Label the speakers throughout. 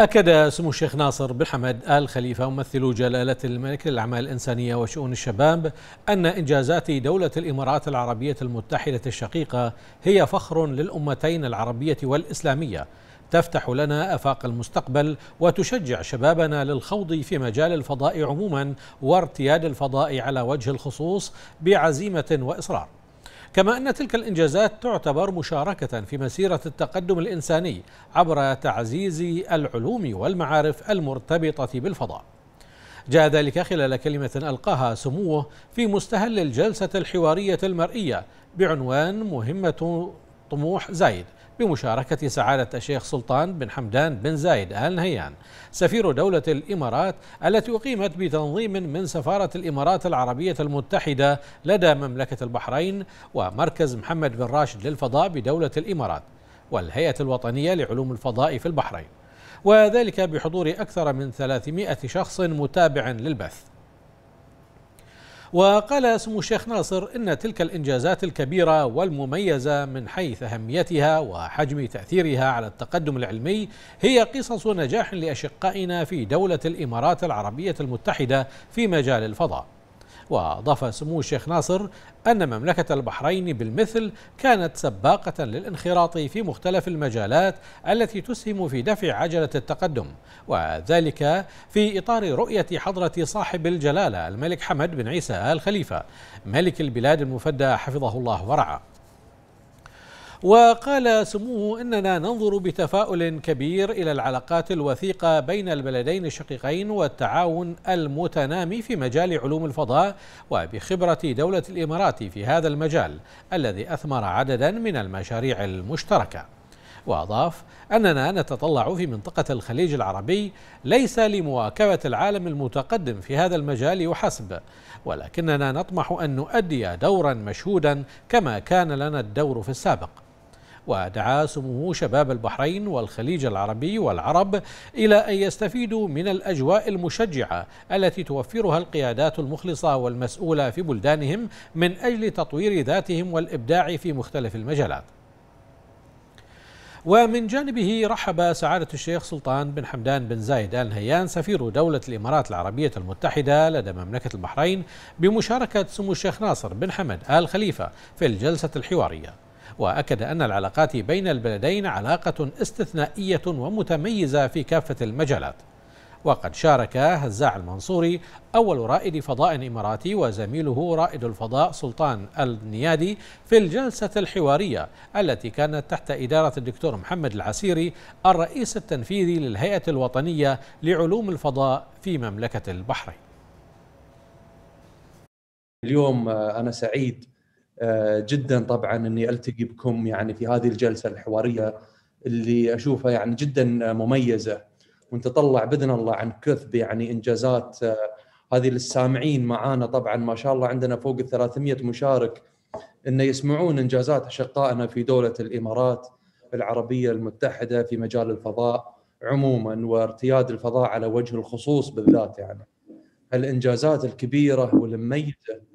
Speaker 1: أكد سمو الشيخ ناصر بن حمد آل خليفة ممثل جلالة الملك للأعمال الإنسانية وشؤون الشباب أن إنجازات دولة الإمارات العربية المتحدة الشقيقة هي فخر للأمتين العربية والإسلامية تفتح لنا آفاق المستقبل وتشجع شبابنا للخوض في مجال الفضاء عموما وارتياد الفضاء على وجه الخصوص بعزيمة وإصرار كما أن تلك الإنجازات تعتبر مشاركة في مسيرة التقدم الإنساني عبر تعزيز العلوم والمعارف المرتبطة بالفضاء جاء ذلك خلال كلمة ألقاها سموه في مستهل الجلسة الحوارية المرئية بعنوان مهمة طموح زايد بمشاركة سعادة الشيخ سلطان بن حمدان بن زايد آل نهيان سفير دولة الإمارات التي أقيمت بتنظيم من سفارة الإمارات العربية المتحدة لدى مملكة البحرين ومركز محمد بن راشد للفضاء بدولة الإمارات والهيئة الوطنية لعلوم الفضاء في البحرين وذلك بحضور أكثر من 300 شخص متابع للبث وقال سمو الشيخ ناصر إن تلك الإنجازات الكبيرة والمميزة من حيث أهميتها وحجم تأثيرها على التقدم العلمي هي قصص نجاح لأشقائنا في دولة الإمارات العربية المتحدة في مجال الفضاء وأضاف سمو الشيخ ناصر أن مملكة البحرين بالمثل كانت سباقة للانخراط في مختلف المجالات التي تسهم في دفع عجلة التقدم وذلك في إطار رؤية حضرة صاحب الجلالة الملك حمد بن عيسى آل خليفة ملك البلاد المفدى حفظه الله ورعاه وقال سموه إننا ننظر بتفاؤل كبير إلى العلاقات الوثيقة بين البلدين الشقيقين والتعاون المتنامي في مجال علوم الفضاء وبخبرة دولة الإمارات في هذا المجال الذي أثمر عددا من المشاريع المشتركة وأضاف أننا نتطلع في منطقة الخليج العربي ليس لمواكبة العالم المتقدم في هذا المجال وحسب ولكننا نطمح أن نؤدي دورا مشهودا كما كان لنا الدور في السابق ودعا سموه شباب البحرين والخليج العربي والعرب إلى أن يستفيدوا من الأجواء المشجعة التي توفرها القيادات المخلصة والمسؤولة في بلدانهم من أجل تطوير ذاتهم والإبداع في مختلف المجالات ومن جانبه رحب سعادة الشيخ سلطان بن حمدان بن زايد آل نهيان سفير دولة الإمارات العربية المتحدة لدى مملكة البحرين بمشاركة سمو الشيخ ناصر بن حمد آل خليفة في الجلسة الحوارية وأكد أن العلاقات بين البلدين علاقة استثنائية ومتميزة في كافة المجالات وقد شارك هزاع المنصوري أول رائد فضاء إماراتي وزميله رائد الفضاء سلطان النيادي في الجلسة الحوارية التي كانت تحت إدارة الدكتور محمد العسيري الرئيس التنفيذي للهيئة الوطنية لعلوم الفضاء في مملكة البحرين
Speaker 2: اليوم آه، أنا سعيد آه، جدا طبعا اني التقي بكم يعني في هذه الجلسه الحواريه اللي اشوفها يعني جدا مميزه ونتطلع باذن الله عن كثب يعني انجازات آه، هذه للسامعين معانا طبعا ما شاء الله عندنا فوق ال 300 مشارك انه يسمعون انجازات اشقائنا في دوله الامارات العربيه المتحده في مجال الفضاء عموما وارتياد الفضاء على وجه الخصوص بالذات يعني الانجازات الكبيره والمميزه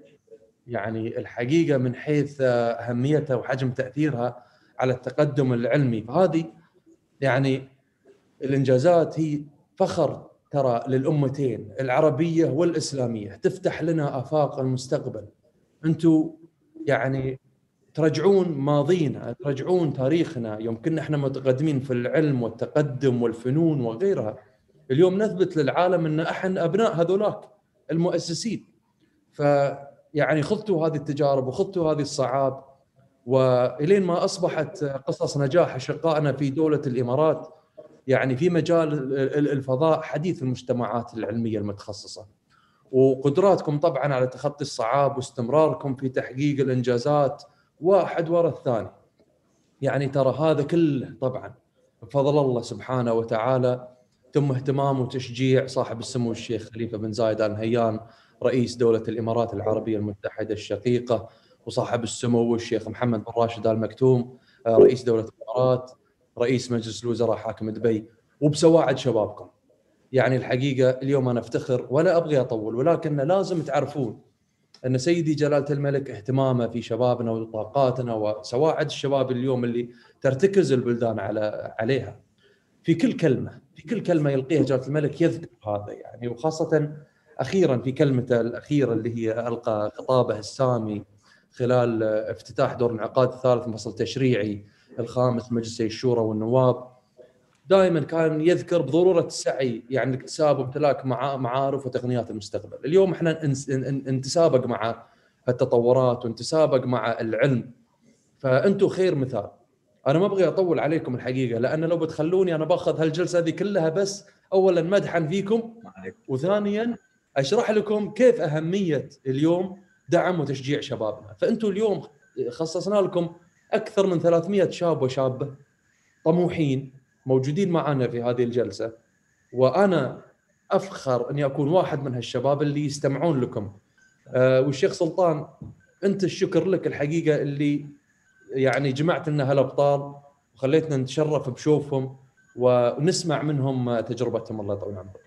Speaker 2: يعني الحقيقه من حيث اهميتها وحجم تاثيرها على التقدم العلمي فهذه يعني الانجازات هي فخر ترى للامتين العربيه والاسلاميه تفتح لنا افاق المستقبل انتم يعني ترجعون ماضينا ترجعون تاريخنا يوم كنا احنا متقدمين في العلم والتقدم والفنون وغيرها اليوم نثبت للعالم ان احنا ابناء هذولاك المؤسسين ف يعني خضتوا هذه التجارب وخضتوا هذه الصعاب والين ما اصبحت قصص نجاح اشقائنا في دوله الامارات يعني في مجال الفضاء حديث المجتمعات العلميه المتخصصه وقدراتكم طبعا على تخطي الصعاب واستمراركم في تحقيق الانجازات واحد ورا الثاني يعني ترى هذا كله طبعا بفضل الله سبحانه وتعالى تم اهتمام وتشجيع صاحب السمو الشيخ خليفه بن زايد ال نهيان رئيس دولة الإمارات العربية المتحدة الشقيقة وصاحب السمو الشيخ محمد بن راشد آل مكتوم آه، رئيس دولة الإمارات رئيس مجلس الوزراء حاكم دبي وبسواعد شبابكم يعني الحقيقة اليوم أنا أفتخر ولا أبغي أطول ولكن لازم تعرفون أن سيدي جلالة الملك اهتمامه في شبابنا وطاقاتنا وسواعد الشباب اليوم اللي ترتكز البلدان على عليها في كل كلمة في كل كلمة يلقيها جلالة الملك يذكر هذا يعني وخاصة اخيرا في كلمته الاخيره اللي هي القى خطابه السامي خلال افتتاح دور انعقاد الثالث فصل تشريعي الخامس مجلس الشورى والنواب دائما كان يذكر بضروره السعي يعني اكتساب وامتلاك معارف وتقنيات المستقبل، اليوم احنا نتسابق مع التطورات ونتسابق مع العلم فانتم خير مثال. انا ما ابغي اطول عليكم الحقيقه لان لو بتخلوني انا باخذ هالجلسه هذه كلها بس اولا مدحا فيكم وثانيا اشرح لكم كيف اهميه اليوم دعم وتشجيع شبابنا فانتم اليوم خصصنا لكم اكثر من 300 شاب وشابه طموحين موجودين معنا في هذه الجلسه وانا افخر اني اكون واحد من هالشباب اللي يستمعون لكم أه والشيخ سلطان انت الشكر لك الحقيقه اللي يعني جمعت لنا هالابطال وخليتنا نتشرف بشوفهم ونسمع منهم تجربتهم الله يطول عمرك